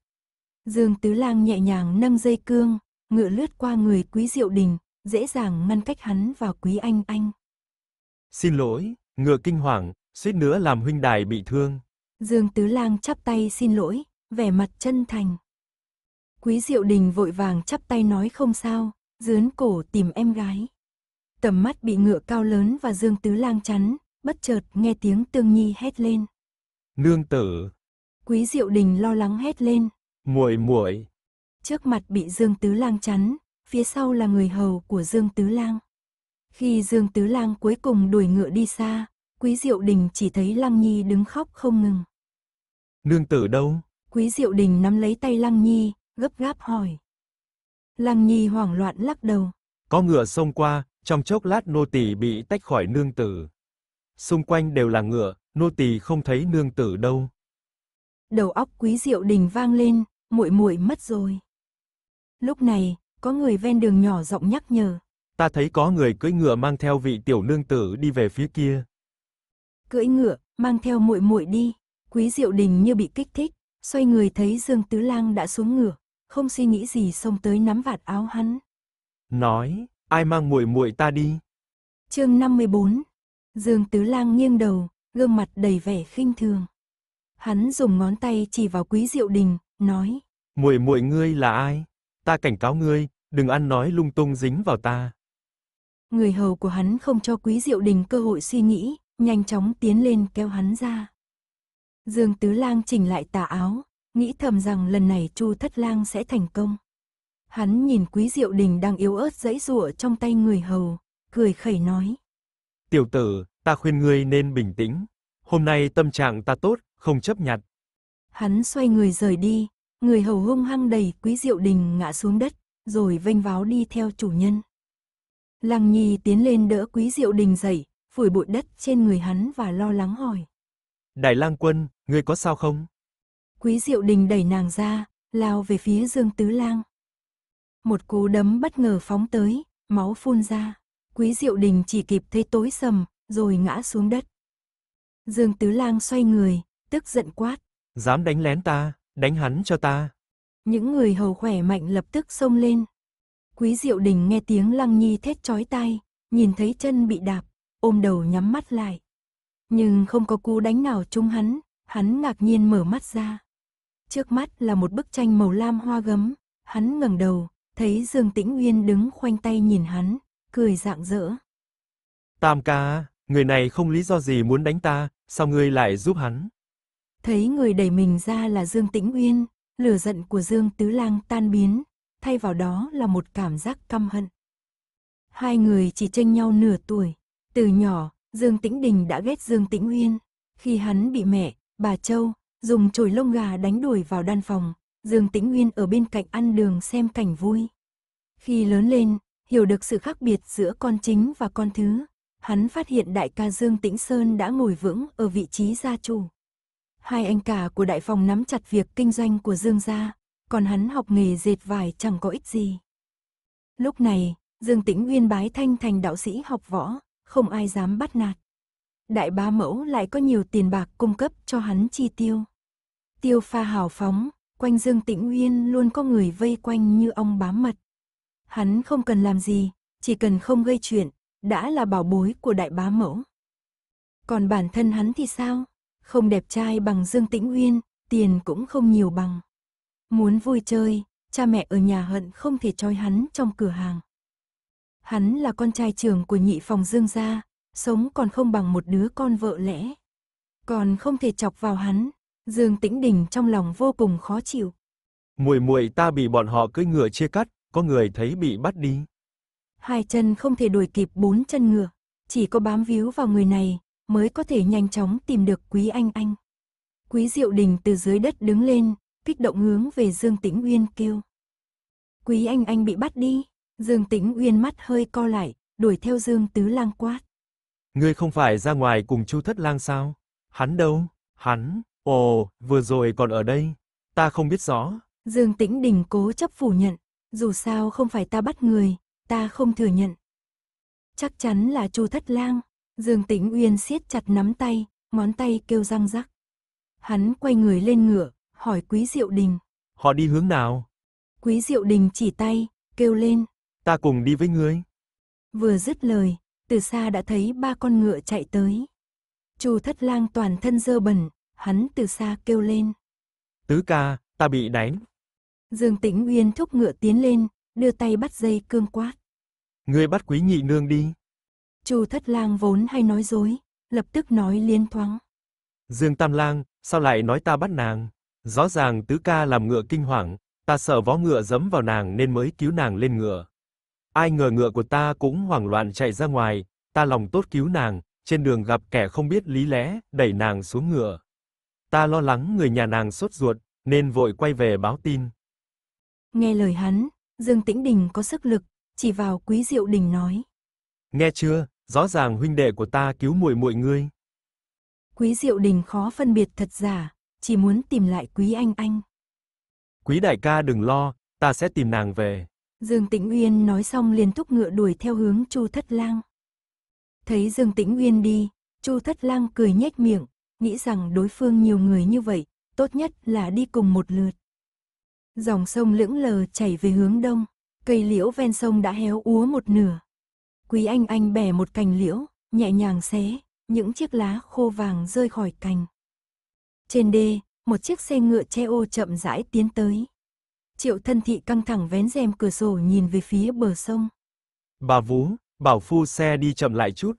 Dương Tứ Lang nhẹ nhàng nâng dây cương, ngựa lướt qua người quý diệu đình, dễ dàng ngăn cách hắn và quý anh anh. Xin lỗi, ngựa kinh hoàng, suýt nữa làm huynh đài bị thương. Dương Tứ Lang chắp tay xin lỗi, vẻ mặt chân thành. Quý Diệu Đình vội vàng chắp tay nói không sao, dướn cổ tìm em gái. Tầm mắt bị ngựa cao lớn và Dương Tứ Lang chắn, bất chợt nghe tiếng Tương Nhi hét lên. Nương tử. Quý Diệu Đình lo lắng hét lên. Muội muội. Trước mặt bị Dương Tứ Lang chắn, phía sau là người hầu của Dương Tứ Lang. Khi Dương Tứ Lang cuối cùng đuổi ngựa đi xa, Quý Diệu Đình chỉ thấy Lăng Nhi đứng khóc không ngừng. Nương tử đâu? Quý Diệu Đình nắm lấy tay Lăng Nhi, gấp gáp hỏi. Lăng Nhi hoảng loạn lắc đầu. Có ngựa xông qua, trong chốc lát nô tỳ bị tách khỏi nương tử. Xung quanh đều là ngựa, nô tỳ không thấy nương tử đâu. Đầu óc Quý Diệu Đình vang lên, muội muội mất rồi. Lúc này, có người ven đường nhỏ giọng nhắc nhở. Ta thấy có người cưỡi ngựa mang theo vị tiểu nương tử đi về phía kia. Cưỡi ngựa, mang theo muội muội đi. Quý Diệu Đình như bị kích thích, xoay người thấy Dương Tứ Lang đã xuống ngựa, không suy nghĩ gì xông tới nắm vạt áo hắn. Nói, ai mang muội muội ta đi? Chương 54. Dương Tứ Lang nghiêng đầu, gương mặt đầy vẻ khinh thường. Hắn dùng ngón tay chỉ vào Quý Diệu Đình, nói: "Muội muội ngươi là ai? Ta cảnh cáo ngươi, đừng ăn nói lung tung dính vào ta." Người hầu của hắn không cho Quý Diệu Đình cơ hội suy nghĩ, nhanh chóng tiến lên kéo hắn ra. Dương Tứ Lang chỉnh lại tà áo, nghĩ thầm rằng lần này Chu Thất Lang sẽ thành công. Hắn nhìn quý diệu đình đang yếu ớt dãy rủa trong tay người hầu, cười khẩy nói. Tiểu tử, ta khuyên ngươi nên bình tĩnh. Hôm nay tâm trạng ta tốt, không chấp nhặt. Hắn xoay người rời đi, người hầu hung hăng đầy quý diệu đình ngã xuống đất, rồi vênh váo đi theo chủ nhân. Lăng Nhi tiến lên đỡ quý diệu đình dậy, phủi bụi đất trên người hắn và lo lắng hỏi. Đại lang quân, ngươi có sao không? Quý diệu đình đẩy nàng ra, lao về phía dương tứ lang một cú đấm bất ngờ phóng tới, máu phun ra. Quý Diệu Đình chỉ kịp thấy tối sầm, rồi ngã xuống đất. Dương Tứ Lang xoay người, tức giận quát. Dám đánh lén ta, đánh hắn cho ta. Những người hầu khỏe mạnh lập tức xông lên. Quý Diệu Đình nghe tiếng Lăng Nhi thét chói tai, nhìn thấy chân bị đạp, ôm đầu nhắm mắt lại. Nhưng không có cú đánh nào trúng hắn, hắn ngạc nhiên mở mắt ra. Trước mắt là một bức tranh màu lam hoa gấm, hắn ngẩng đầu, thấy Dương Tĩnh Uyên đứng khoanh tay nhìn hắn, cười rạng rỡ. Tam ca, người này không lý do gì muốn đánh ta, sao ngươi lại giúp hắn? Thấy người đẩy mình ra là Dương Tĩnh Uyên, lửa giận của Dương Tứ Lang tan biến, thay vào đó là một cảm giác căm hận. Hai người chỉ tranh nhau nửa tuổi, từ nhỏ, Dương Tĩnh Đình đã ghét Dương Tĩnh Uyên. Khi hắn bị mẹ, bà Châu, dùng chổi lông gà đánh đuổi vào đan phòng, Dương Tĩnh Nguyên ở bên cạnh ăn đường xem cảnh vui. Khi lớn lên, hiểu được sự khác biệt giữa con chính và con thứ, hắn phát hiện đại ca Dương Tĩnh Sơn đã ngồi vững ở vị trí gia chủ. Hai anh cả của đại phòng nắm chặt việc kinh doanh của Dương gia, còn hắn học nghề dệt vải chẳng có ích gì. Lúc này, Dương Tĩnh Nguyên bái thanh thành đạo sĩ học võ, không ai dám bắt nạt. Đại ba mẫu lại có nhiều tiền bạc cung cấp cho hắn chi tiêu. Tiêu pha hào phóng, Quanh Dương Tĩnh Uyên luôn có người vây quanh như ong bám mật. Hắn không cần làm gì, chỉ cần không gây chuyện, đã là bảo bối của đại bá mẫu. Còn bản thân hắn thì sao? Không đẹp trai bằng Dương Tĩnh Uyên, tiền cũng không nhiều bằng. Muốn vui chơi, cha mẹ ở nhà hận không thể trói hắn trong cửa hàng. Hắn là con trai trưởng của nhị phòng Dương gia, sống còn không bằng một đứa con vợ lẽ. Còn không thể chọc vào hắn, Dương Tĩnh Đình trong lòng vô cùng khó chịu. Muội muội ta bị bọn họ cưỡi ngựa chia cắt, có người thấy bị bắt đi. Hai chân không thể đuổi kịp bốn chân ngựa, chỉ có bám víu vào người này mới có thể nhanh chóng tìm được Quý Anh Anh. Quý Diệu Đình từ dưới đất đứng lên, kích động hướng về Dương Tĩnh Uyên kêu. Quý Anh Anh bị bắt đi, Dương Tĩnh Uyên mắt hơi co lại, đuổi theo Dương Tứ Lang quát. Ngươi không phải ra ngoài cùng Chu Thất Lang sao? Hắn đâu? Hắn, Ồ, vừa rồi còn ở đây, ta không biết rõ. Dương Tĩnh Đình cố chấp phủ nhận, dù sao không phải ta bắt người, ta không thừa nhận. Chắc chắn là Chu Thất Lang, Dương Tĩnh Uyên siết chặt nắm tay, ngón tay kêu răng rắc. Hắn quay người lên ngựa, hỏi Quý Diệu Đình. Họ đi hướng nào? Quý Diệu Đình chỉ tay, kêu lên. Ta cùng đi với ngươi. Vừa dứt lời, từ xa đã thấy ba con ngựa chạy tới. Chu Thất Lang toàn thân dơ bẩn, hắn từ xa kêu lên. Tứ ca, ta bị đánh. Dương Tĩnh Uyên thúc ngựa tiến lên, đưa tay bắt dây cương quát. Ngươi bắt quý nhị nương đi. Chu thất lang vốn hay nói dối, lập tức nói liên thoáng. Dương Tam Lang, sao lại nói ta bắt nàng? Rõ ràng tứ ca làm ngựa kinh hoàng, ta sợ vó ngựa dẫm vào nàng nên mới cứu nàng lên ngựa. Ai ngờ ngựa của ta cũng hoảng loạn chạy ra ngoài, ta lòng tốt cứu nàng, trên đường gặp kẻ không biết lý lẽ, đẩy nàng xuống ngựa. Ta lo lắng người nhà nàng sốt ruột, nên vội quay về báo tin. Nghe lời hắn, Dương Tĩnh Đình có sức lực, chỉ vào Quý Diệu Đình nói: "Nghe chưa, rõ ràng huynh đệ của ta cứu muội muội ngươi." Quý Diệu Đình khó phân biệt thật giả, chỉ muốn tìm lại Quý Anh Anh. "Quý đại ca đừng lo, ta sẽ tìm nàng về." Dương Tĩnh Uyên nói xong liền thúc ngựa đuổi theo hướng Chu Thất Lang. Thấy Dương Tĩnh Uyên đi, Chu Thất Lang cười nhếch miệng, nghĩ rằng đối phương nhiều người như vậy, tốt nhất là đi cùng một lượt. Dòng sông lững lờ chảy về hướng đông, cây liễu ven sông đã héo úa một nửa. Quý Anh Anh bẻ một cành liễu, nhẹ nhàng xé, những chiếc lá khô vàng rơi khỏi cành. Trên đê, một chiếc xe ngựa che ô chậm rãi tiến tới. Triệu thân thị căng thẳng vén rèm cửa sổ nhìn về phía bờ sông. Bà Vũ, bảo phu xe đi chậm lại chút.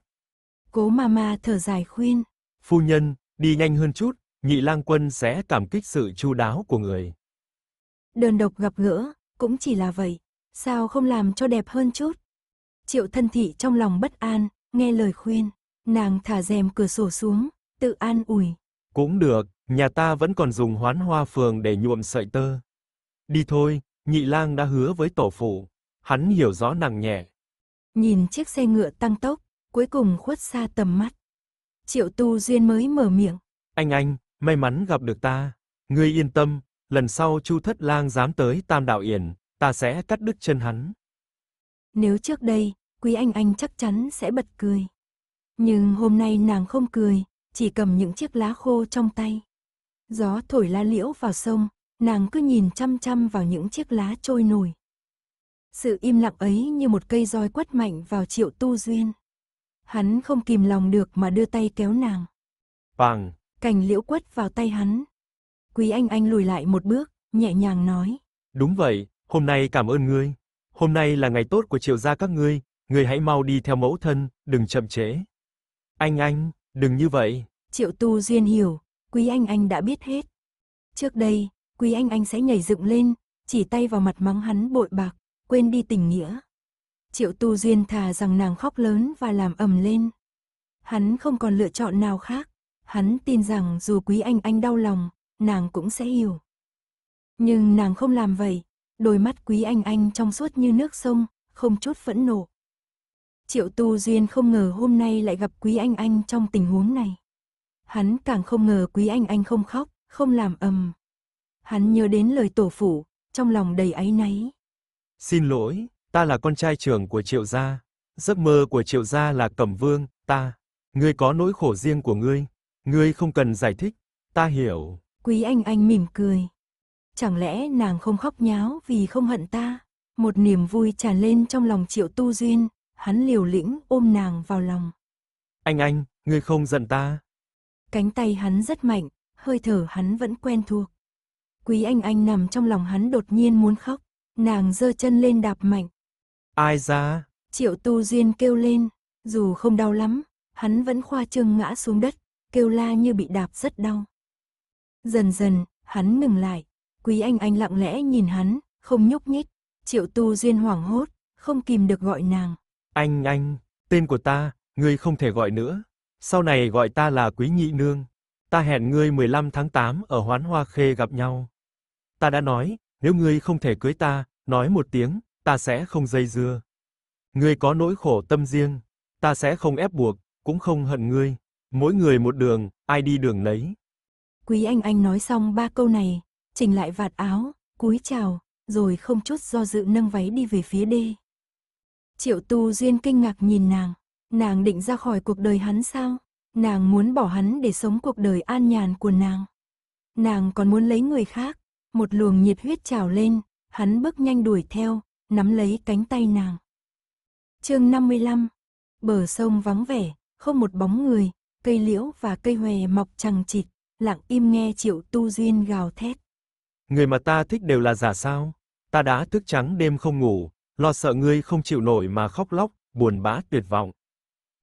Cố ma ma thở dài khuyên. Phu nhân, Đi nhanh hơn chút, nhị lang quân sẽ cảm kích sự chu đáo của người. Đơn độc gặp gỡ, cũng chỉ là vậy, sao không làm cho đẹp hơn chút? Triệu thân thị trong lòng bất an, nghe lời khuyên, nàng thả rèm cửa sổ xuống, tự an ủi. Cũng được, nhà ta vẫn còn dùng hoán hoa phường để nhuộm sợi tơ. Đi thôi, nhị lang đã hứa với tổ phụ, hắn hiểu rõ nàng nhẹ. Nhìn chiếc xe ngựa tăng tốc, cuối cùng khuất xa tầm mắt. Triệu Tu Duyên mới mở miệng. Anh anh, may mắn gặp được ta. Ngươi yên tâm, lần sau Chu Thất Lang dám tới Tam Đạo Yển, ta sẽ cắt đứt chân hắn. Nếu trước đây, Quý Anh Anh chắc chắn sẽ bật cười. Nhưng hôm nay nàng không cười, chỉ cầm những chiếc lá khô trong tay. Gió thổi lá liễu vào sông, nàng cứ nhìn chăm chăm vào những chiếc lá trôi nổi. Sự im lặng ấy như một cây roi quất mạnh vào triệu tu duyên. Hắn không kìm lòng được mà đưa tay kéo nàng. Bằng. Cành liễu quất vào tay hắn. Quý anh anh lùi lại một bước, nhẹ nhàng nói. Đúng vậy, hôm nay cảm ơn ngươi. Hôm nay là ngày tốt của triệu gia các ngươi, ngươi hãy mau đi theo mẫu thân, đừng chậm trễ. Anh anh, đừng như vậy. Triệu tu duyên hiểu, quý anh anh đã biết hết. Trước đây, quý anh anh sẽ nhảy dựng lên, chỉ tay vào mặt mắng hắn bội bạc, quên đi tình nghĩa. Triệu Tu Duyên thà rằng nàng khóc lớn và làm ầm lên. Hắn không còn lựa chọn nào khác, hắn tin rằng dù quý anh anh đau lòng, nàng cũng sẽ hiểu. Nhưng nàng không làm vậy, đôi mắt quý anh anh trong suốt như nước sông, không chút phẫn nộ. Triệu Tu Duyên không ngờ hôm nay lại gặp quý anh anh trong tình huống này. Hắn càng không ngờ quý anh anh không khóc, không làm ầm. Hắn nhớ đến lời tổ phụ, trong lòng đầy áy náy. Xin lỗi, ta là con trai trưởng của Triệu gia, giấc mơ của Triệu gia là Cẩm Vương, ta, ngươi có nỗi khổ riêng của ngươi, ngươi không cần giải thích, ta hiểu." Quý Anh Anh mỉm cười. Chẳng lẽ nàng không khóc nháo vì không hận ta? Một niềm vui tràn lên trong lòng Triệu Tu Duyên, hắn liều lĩnh ôm nàng vào lòng. "Anh Anh, ngươi không giận ta?" Cánh tay hắn rất mạnh, hơi thở hắn vẫn quen thuộc. Quý Anh Anh nằm trong lòng hắn đột nhiên muốn khóc, nàng giơ chân lên đạp mạnh, Ai ra? Triệu Tu Duyên kêu lên, dù không đau lắm, hắn vẫn khoa trương ngã xuống đất, kêu la như bị đạp rất đau. Dần dần, hắn ngừng lại, Quý Anh Anh lặng lẽ nhìn hắn, không nhúc nhích, Triệu Tu Duyên hoảng hốt, không kìm được gọi nàng. Anh Anh, tên của ta, ngươi không thể gọi nữa, sau này gọi ta là Quý Nhị Nương, ta hẹn ngươi 15 tháng 8 ở Hoán Hoa Khê gặp nhau. Ta đã nói, nếu ngươi không thể cưới ta, nói một tiếng, ta sẽ không dây dưa. Ngươi có nỗi khổ tâm riêng, ta sẽ không ép buộc, cũng không hận ngươi. Mỗi người một đường, ai đi đường nấy. Quý Anh Anh nói xong ba câu này, chỉnh lại vạt áo, cúi chào, rồi không chút do dự nâng váy đi về phía đê. Triệu Tu Duyên kinh ngạc nhìn nàng, nàng định ra khỏi cuộc đời hắn sao? Nàng muốn bỏ hắn để sống cuộc đời an nhàn của nàng. Nàng còn muốn lấy người khác, một luồng nhiệt huyết trào lên, hắn bước nhanh đuổi theo, nắm lấy cánh tay nàng. chương 55 Bờ sông vắng vẻ, không một bóng người, cây liễu và cây hòe mọc chằng chịt, lặng im nghe triệu tu duyên gào thét. Người mà ta thích đều là giả sao? Ta đã thức trắng đêm không ngủ, lo sợ ngươi không chịu nổi mà khóc lóc, buồn bã tuyệt vọng.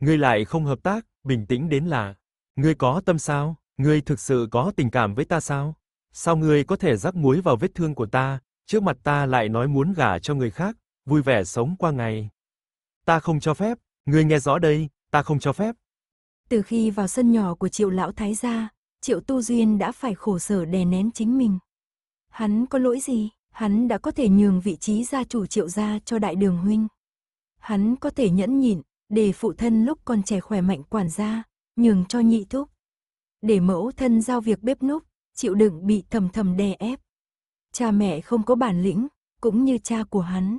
Ngươi lại không hợp tác, bình tĩnh đến lạ. Ngươi có tâm sao? Ngươi thực sự có tình cảm với ta sao? Sao ngươi có thể rắc muối vào vết thương của ta, trước mặt ta lại nói muốn gả cho người khác, vui vẻ sống qua ngày. Ta không cho phép, ngươi nghe rõ đây, ta không cho phép. Từ khi vào sân nhỏ của Triệu lão thái gia, Triệu Tu Duyên đã phải khổ sở đè nén chính mình. Hắn có lỗi gì? Hắn đã có thể nhường vị trí gia chủ Triệu gia cho Đại Đường huynh. Hắn có thể nhẫn nhịn, để phụ thân lúc còn trẻ khỏe mạnh quản gia, nhường cho nhị thúc. Để mẫu thân giao việc bếp núc, chịu đựng bị thầm thầm đè ép. Cha mẹ không có bản lĩnh, cũng như cha của hắn.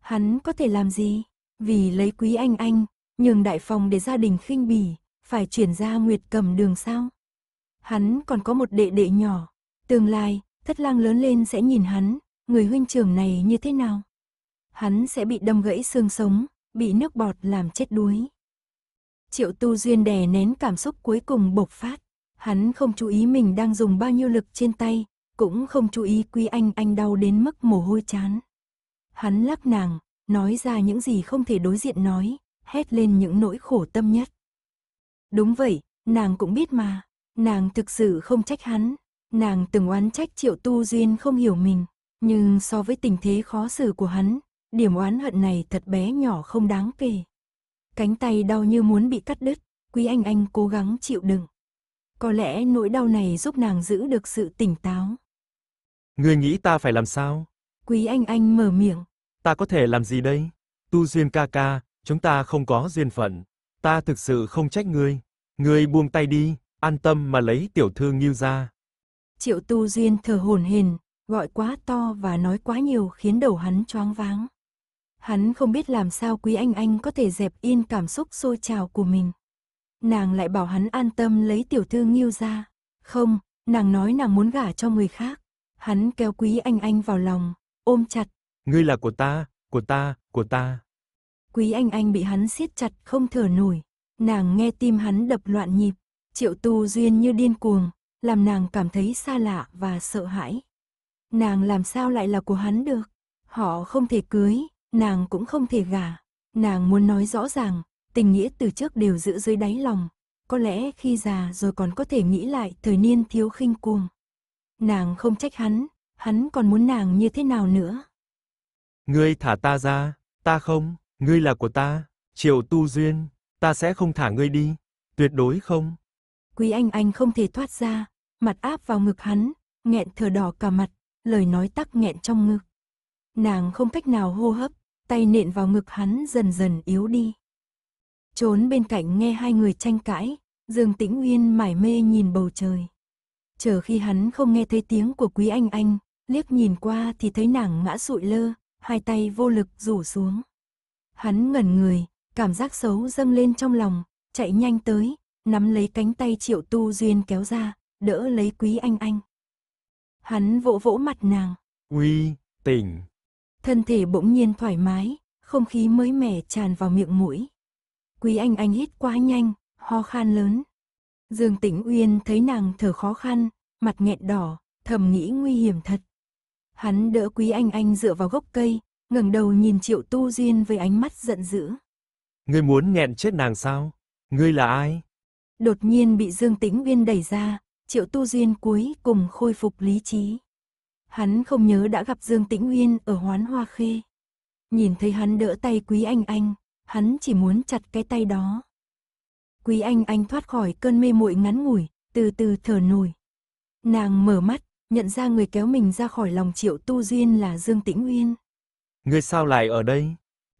Hắn có thể làm gì? Vì lấy quý anh anh, nhường đại phòng để gia đình khinh bỉ, phải chuyển ra nguyệt cầm đường sao? Hắn còn có một đệ đệ nhỏ, tương lai, thất lang lớn lên sẽ nhìn hắn, người huynh trưởng này như thế nào? Hắn sẽ bị đâm gãy xương sống, bị nước bọt làm chết đuối. Triệu tu duyên đè nén cảm xúc cuối cùng bộc phát. Hắn không chú ý mình đang dùng bao nhiêu lực trên tay, cũng không chú ý Quý Anh Anh đau đến mức mồ hôi chán. Hắn lắc nàng, nói ra những gì không thể đối diện nói, hét lên những nỗi khổ tâm nhất. Đúng vậy, nàng cũng biết mà, nàng thực sự không trách hắn, nàng từng oán trách triệu tu duyên không hiểu mình, nhưng so với tình thế khó xử của hắn, điểm oán hận này thật bé nhỏ không đáng kể. Cánh tay đau như muốn bị cắt đứt, quý anh anh cố gắng chịu đựng. Có lẽ nỗi đau này giúp nàng giữ được sự tỉnh táo. Ngươi nghĩ ta phải làm sao? Quý Anh Anh mở miệng. Ta có thể làm gì đây? Tu duyên ca ca, chúng ta không có duyên phận. Ta thực sự không trách ngươi. Ngươi buông tay đi, an tâm mà lấy tiểu thư Ngưu ra. Triệu Tu Duyên thở hổn hển, gọi quá to và nói quá nhiều khiến đầu hắn choáng váng. Hắn không biết làm sao Quý Anh Anh có thể dẹp yên cảm xúc sôi trào của mình. Nàng lại bảo hắn an tâm lấy tiểu thư Ngưu ra. Không, nàng nói nàng muốn gả cho người khác. Hắn kéo Quý Anh Anh vào lòng, ôm chặt. Ngươi là của ta, của ta, của ta. Quý Anh Anh bị hắn siết chặt không thở nổi. Nàng nghe tim hắn đập loạn nhịp, triệu tu duyên như điên cuồng, làm nàng cảm thấy xa lạ và sợ hãi. Nàng làm sao lại là của hắn được? Họ không thể cưới, nàng cũng không thể gả. Nàng muốn nói rõ ràng, tình nghĩa từ trước đều giữ dưới đáy lòng. Có lẽ khi già rồi còn có thể nghĩ lại thời niên thiếu khinh cuồng nàng không trách hắn, hắn còn muốn nàng như thế nào nữa. Ngươi thả ta ra, ta không, ngươi là của ta, Triệu Tu Duyên, ta sẽ không thả ngươi đi, tuyệt đối không. Quý Anh Anh không thể thoát ra, mặt áp vào ngực hắn, nghẹn thở đỏ cả mặt, lời nói tắc nghẹn trong ngực. Nàng không cách nào hô hấp, tay nện vào ngực hắn dần dần yếu đi. Trốn bên cạnh nghe hai người tranh cãi, Dương Tĩnh Uyên mải mê nhìn bầu trời. Chờ khi hắn không nghe thấy tiếng của Quý Anh Anh, liếc nhìn qua thì thấy nàng ngã sụi lơ, hai tay vô lực rủ xuống. Hắn ngẩn người, cảm giác xấu dâng lên trong lòng, chạy nhanh tới, nắm lấy cánh tay Triệu Tu Duyên kéo ra, đỡ lấy Quý Anh Anh. Hắn vỗ vỗ mặt nàng. Uy, tỉnh. Thân thể bỗng nhiên thoải mái, không khí mới mẻ tràn vào miệng mũi. Quý Anh Anh hít quá nhanh, ho khan lớn, Dương Tĩnh Uyên thấy nàng thở khó khăn, mặt nghẹn đỏ, thầm nghĩ nguy hiểm thật. Hắn đỡ Quý Anh Anh dựa vào gốc cây, ngẩng đầu nhìn Triệu Tu Duyên với ánh mắt giận dữ. Ngươi muốn nghẹn chết nàng sao? Ngươi là ai? Đột nhiên bị Dương Tĩnh Uyên đẩy ra, Triệu Tu Duyên cuối cùng khôi phục lý trí. Hắn không nhớ đã gặp Dương Tĩnh Uyên ở Hoán Hoa Khê. Nhìn thấy hắn đỡ tay Quý Anh Anh, hắn chỉ muốn chặt cái tay đó. Quý Anh Anh thoát khỏi cơn mê muội ngắn ngủi, từ từ thở nổi. Nàng mở mắt, nhận ra người kéo mình ra khỏi lòng triệu tu duyên là Dương Tĩnh Uyên. Ngươi sao lại ở đây?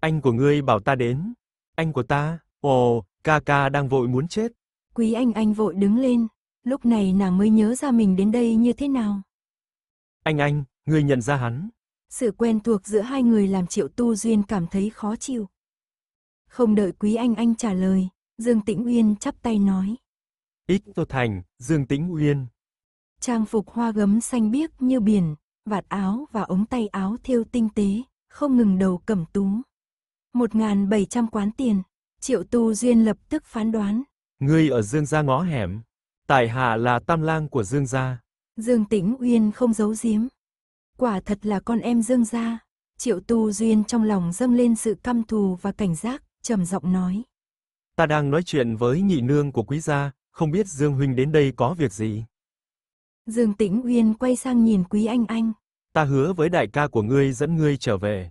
Anh của ngươi bảo ta đến. Anh của ta, ồ, ca ca đang vội muốn chết. Quý Anh Anh vội đứng lên, lúc này nàng mới nhớ ra mình đến đây như thế nào. Anh Anh, ngươi nhận ra hắn. Sự quen thuộc giữa hai người làm triệu tu duyên cảm thấy khó chịu. Không đợi Quý Anh Anh trả lời, Dương Tĩnh Uyên chắp tay nói. ít Tô Thành, Dương Tĩnh Uyên. Trang phục hoa gấm xanh biếc như biển, vạt áo và ống tay áo thêu tinh tế, không ngừng đầu cẩm tú. một ngàn bảy trăm quán tiền, triệu tu duyên lập tức phán đoán. Ngươi ở Dương gia ngõ hẻm, tại hạ là tam lang của Dương gia. Dương Tĩnh Uyên không giấu giếm. Quả thật là con em Dương gia. Triệu tu duyên trong lòng dâng lên sự căm thù và cảnh giác, trầm giọng nói ta đang nói chuyện với nhị nương của quý gia, không biết Dương huynh đến đây có việc gì? Dương Tĩnh Uyên quay sang nhìn Quý Anh Anh. Ta hứa với đại ca của ngươi dẫn ngươi trở về.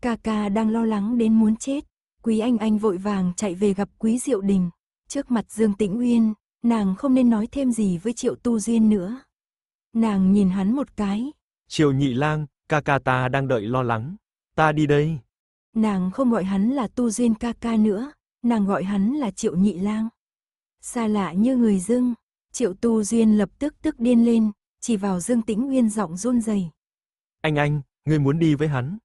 Ca ca đang lo lắng đến muốn chết. Quý Anh Anh vội vàng chạy về gặp Quý Diệu Đình. Trước mặt Dương Tĩnh Uyên, nàng không nên nói thêm gì với Triệu Tu Duyên nữa. Nàng nhìn hắn một cái. Triệu Nhị Lang, ca ca ta đang đợi lo lắng. Ta đi đây. Nàng không gọi hắn là Tu Duyên ca ca nữa, nàng gọi hắn là Triệu Nhị Lang. Xa lạ như người dưng, Triệu Tu Duyên lập tức tức điên lên, chỉ vào Dương Tĩnh nguyên giọng run rẩy. Anh anh, ngươi muốn đi với hắn.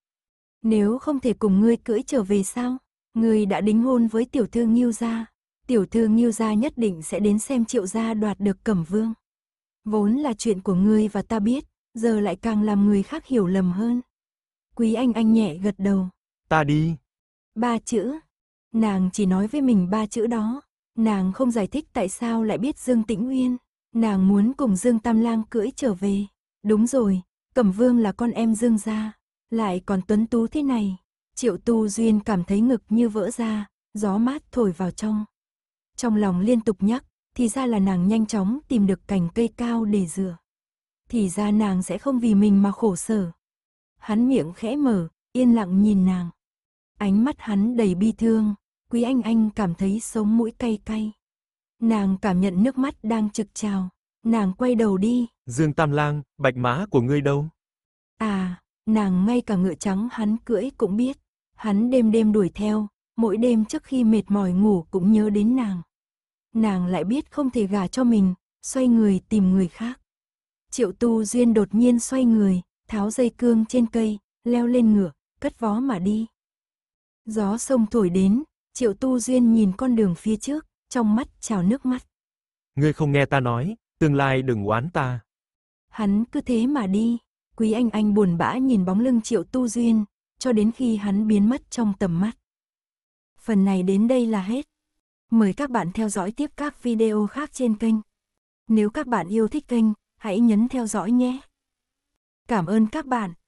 Nếu không thể cùng ngươi cưỡi trở về sao? Ngươi đã đính hôn với tiểu thư Nghiêu Gia. Tiểu thư Nghiêu Gia nhất định sẽ đến xem triệu gia đoạt được cẩm vương. Vốn là chuyện của ngươi và ta biết, giờ lại càng làm người khác hiểu lầm hơn. Quý anh anh nhẹ gật đầu. Ta đi. Ba chữ, Nàng chỉ nói với mình ba chữ đó. Nàng không giải thích tại sao lại biết Dương Tĩnh Uyên. Nàng muốn cùng Dương Tam Lang cưỡi trở về. Đúng rồi, Cẩm Vương là con em Dương gia. Lại còn tuấn tú thế này. Triệu Tu Duyên cảm thấy ngực như vỡ ra, gió mát thổi vào trong. Trong lòng liên tục nhắc, thì ra là nàng nhanh chóng tìm được cành cây cao để dựa. Thì ra nàng sẽ không vì mình mà khổ sở. Hắn miệng khẽ mở, yên lặng nhìn nàng. Ánh mắt hắn đầy bi thương, Quý Anh Anh cảm thấy sống mũi cay cay. Nàng cảm nhận nước mắt đang trực trào. Nàng quay đầu đi. Dương Tam Lang, bạch mã của ngươi đâu? À, nàng ngay cả ngựa trắng hắn cưỡi cũng biết. Hắn đêm đêm đuổi theo, mỗi đêm trước khi mệt mỏi ngủ cũng nhớ đến nàng. Nàng lại biết không thể gả cho mình, xoay người tìm người khác. Triệu Tu Duyên đột nhiên xoay người, tháo dây cương trên cây, leo lên ngựa, cất vó mà đi. Gió sông thổi đến, Triệu Tu Duyên nhìn con đường phía trước, trong mắt trào nước mắt. Ngươi không nghe ta nói, tương lai đừng oán ta. Hắn cứ thế mà đi, Quý Anh Anh buồn bã nhìn bóng lưng Triệu Tu Duyên, cho đến khi hắn biến mất trong tầm mắt. Phần này đến đây là hết. Mời các bạn theo dõi tiếp các video khác trên kênh. Nếu các bạn yêu thích kênh, hãy nhấn theo dõi nhé. Cảm ơn các bạn.